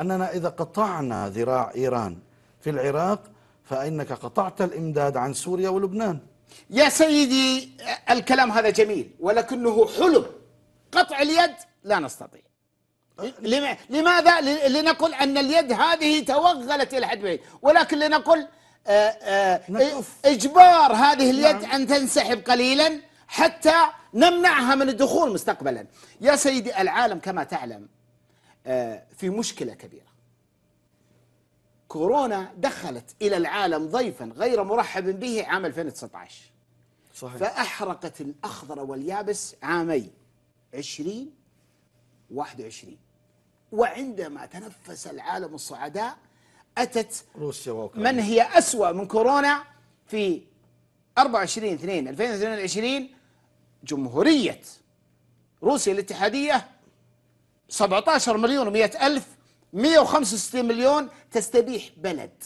أننا إذا قطعنا ذراع إيران في العراق فإنك قطعت الإمداد عن سوريا ولبنان يا سيدي الكلام هذا جميل ولكنه حلم قطع اليد لا نستطيع لماذا لنقل أن اليد هذه توغلت إلى حد بعيد ولكن لنقل آه، آه، إجبار هذه اليد نعم. أن تنسحب قليلا حتى نمنعها من الدخول مستقبلا يا سيدي العالم كما تعلم آه، في مشكلة كبيرة كورونا دخلت إلى العالم ضيفا غير مرحب به عام 2019 صحيح. فأحرقت الأخضر واليابس عامي 20 21 وعندما تنفس العالم الصعداء أتت روسيا وأوكرانيا من هي أسوأ من كورونا في 24 2 2022 جمهورية روسيا الاتحادية 17 مليون و100 ألف 165 مليون تستبيح بلد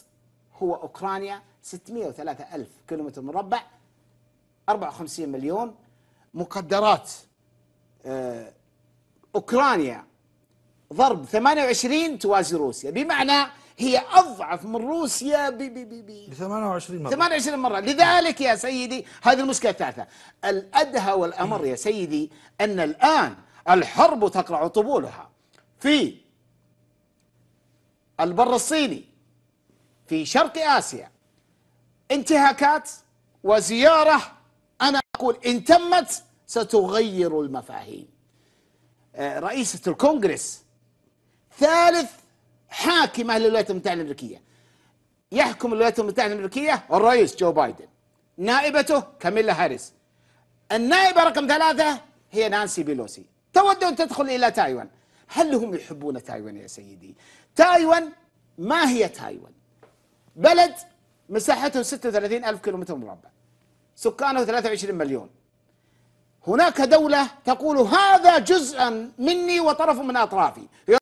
هو أوكرانيا 603 ألف كيلومتر مربع 54 مليون مقدرات آه، أوكرانيا ضرب 28 توازي روسيا بمعنى هي أضعف من روسيا ب ب ب ب 28 مرة 28 مرة لذلك يا سيدي هذه المشكلة الثالثة الأدهى والأمر يا سيدي أن الآن الحرب تقرع طبولها في البر الصيني في شرق آسيا انتهاكات وزيارة أنا أقول إن تمت ستغير المفاهيم آه، رئيسة الكونغرس ثالث حاكمة للولايات المتحدة الأمريكية يحكم الولايات المتحدة الأمريكية الرئيس جو بايدن نائبته كاميلا هاريس النائبة رقم ثلاثة هي نانسي بيلوسي تود أن تدخل إلى تايوان هل هم يحبون تايوان يا سيدي تايوان ما هي تايوان بلد مساحته 36 ألف كيلومتر مربع سكانه 23 مليون هناك دولة تقول هذا جزءا مني وطرف من أطرافي